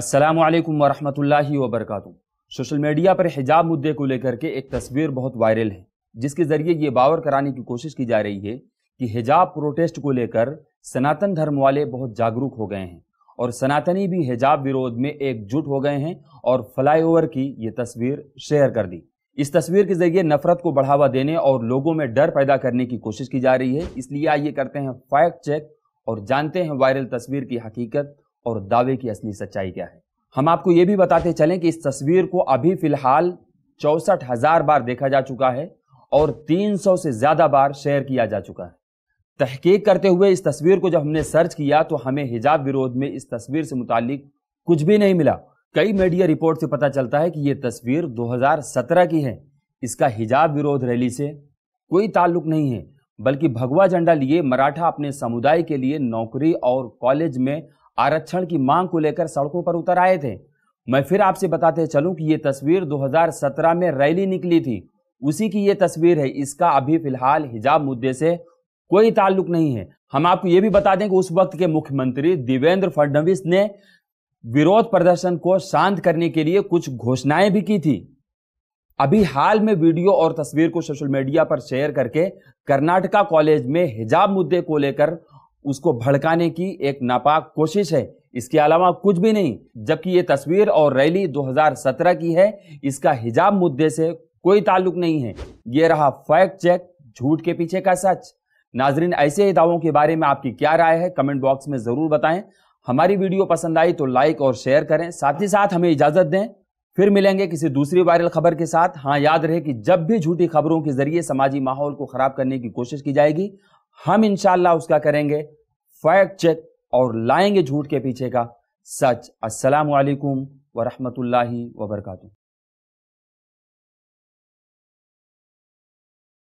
असलम वालेकुम वरहमतुल्लाहि social media पर हिजाब मुद्दे को लेकर के एक तस्वीर बहुत वायरल है जिसके ज़रिए ये बावर कराने की कोशिश की जा रही है कि हिजाब प्रोटेस्ट को लेकर सनातन धर्म वाले बहुत जागरूक हो गए हैं और सनातनी भी हिजाब विरोध में एकजुट हो गए हैं और फ्लाईओवर की ये तस्वीर शेयर कर दी इस तस्वीर के जरिए नफरत को बढ़ावा देने और लोगों में डर पैदा करने की कोशिश की जा रही है इसलिए आइए करते हैं फैक्ट चेक और जानते हैं वायरल तस्वीर की हकीकत और दावे की असली सच्चाई क्या है हम आपको ये भी बताते चलें कि इस तस्वीर को अभी फिलहाल चौसठ हजार बार देखा जा चुका है और 300 से ज्यादा बार शेयर किया जा चुका है तहकीक करते हुए इस तस्वीर को जब हमने सर्च किया तो हमें हिजाब विरोध में इस तस्वीर से मुतालिक कुछ भी नहीं मिला कई मीडिया रिपोर्ट से पता चलता है कि ये तस्वीर 2017 की है इसका हिजाब विरोध रैली से कोई ताल्लुक नहीं है बल्कि भगवा झंडा लिए मराठा अपने समुदाय के लिए नौकरी और कॉलेज में आरक्षण की मांग को लेकर सड़कों पर उतर आए थे मैं फिर आपसे बताते चलूं कि ये तस्वीर 2017 में रैली निकली थी उसी की ये तस्वीर है इसका अभी फिलहाल हिजाब मुद्दे से कोई ताल्लुक नहीं है हम आपको ये भी बता दें कि उस वक्त के मुख्यमंत्री देवेंद्र फडणवीस ने विरोध प्रदर्शन को शांत करने के लिए कुछ घोषणाएं भी की थी अभी हाल में वीडियो और तस्वीर को सोशल मीडिया पर शेयर करके कर्नाटका कॉलेज में हिजाब मुद्दे को लेकर उसको भड़काने की एक नापाक कोशिश है इसके अलावा कुछ भी नहीं जबकि ये तस्वीर और रैली 2017 की है इसका हिजाब मुद्दे से कोई ताल्लुक नहीं है ये रहा फैक्ट चेक झूठ के पीछे का सच नाजरीन ऐसे ही दावों के बारे में आपकी क्या राय है कमेंट बॉक्स में ज़रूर बताएं हमारी वीडियो पसंद आई तो लाइक और शेयर करें साथ ही साथ हमें इजाज़त दें फिर मिलेंगे किसी दूसरी वायरल खबर के साथ हाँ याद रहे कि जब भी झूठी खबरों के जरिए समाजी माहौल को खराब करने की कोशिश की जाएगी हम इनशाला उसका करेंगे फैक्ट चेक और लाएंगे झूठ के पीछे का सच असलकम वरहमल वर्का